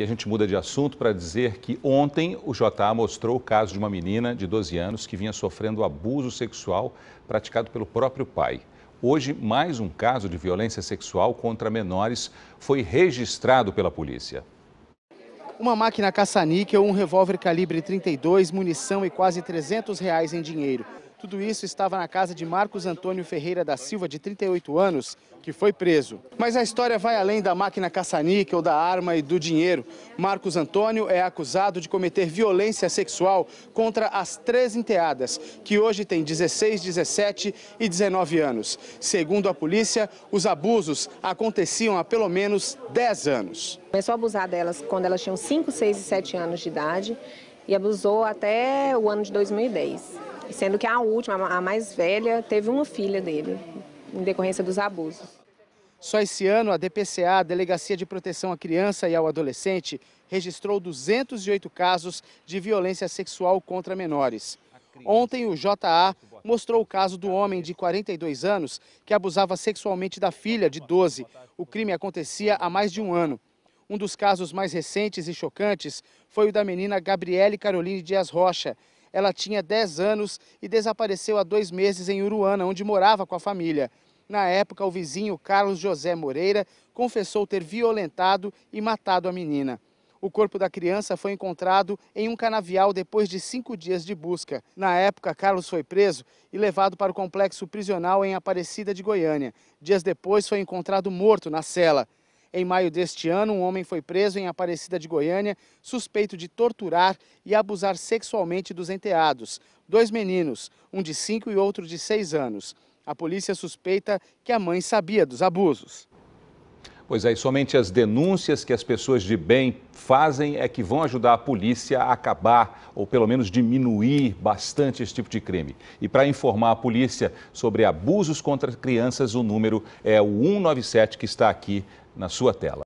E a gente muda de assunto para dizer que ontem o JA mostrou o caso de uma menina de 12 anos que vinha sofrendo abuso sexual praticado pelo próprio pai. Hoje, mais um caso de violência sexual contra menores foi registrado pela polícia. Uma máquina caça-níquel, um revólver calibre 32, munição e quase 300 reais em dinheiro. Tudo isso estava na casa de Marcos Antônio Ferreira da Silva, de 38 anos, que foi preso. Mas a história vai além da máquina caça-níquel, da arma e do dinheiro. Marcos Antônio é acusado de cometer violência sexual contra as três enteadas, que hoje têm 16, 17 e 19 anos. Segundo a polícia, os abusos aconteciam há pelo menos 10 anos. Começou a abusar delas quando elas tinham 5, 6 e 7 anos de idade e abusou até o ano de 2010 sendo que a última, a mais velha, teve uma filha dele, em decorrência dos abusos. Só esse ano, a DPCA, Delegacia de Proteção à Criança e ao Adolescente, registrou 208 casos de violência sexual contra menores. Ontem, o JA mostrou o caso do homem de 42 anos que abusava sexualmente da filha, de 12. O crime acontecia há mais de um ano. Um dos casos mais recentes e chocantes foi o da menina Gabriele Caroline Dias Rocha, ela tinha 10 anos e desapareceu há dois meses em Uruana, onde morava com a família. Na época, o vizinho Carlos José Moreira confessou ter violentado e matado a menina. O corpo da criança foi encontrado em um canavial depois de cinco dias de busca. Na época, Carlos foi preso e levado para o complexo prisional em Aparecida de Goiânia. Dias depois, foi encontrado morto na cela. Em maio deste ano, um homem foi preso em Aparecida de Goiânia, suspeito de torturar e abusar sexualmente dos enteados, dois meninos, um de 5 e outro de 6 anos. A polícia suspeita que a mãe sabia dos abusos. Pois é, e somente as denúncias que as pessoas de bem fazem é que vão ajudar a polícia a acabar ou pelo menos diminuir bastante esse tipo de crime. E para informar a polícia sobre abusos contra crianças, o número é o 197 que está aqui na sua tela.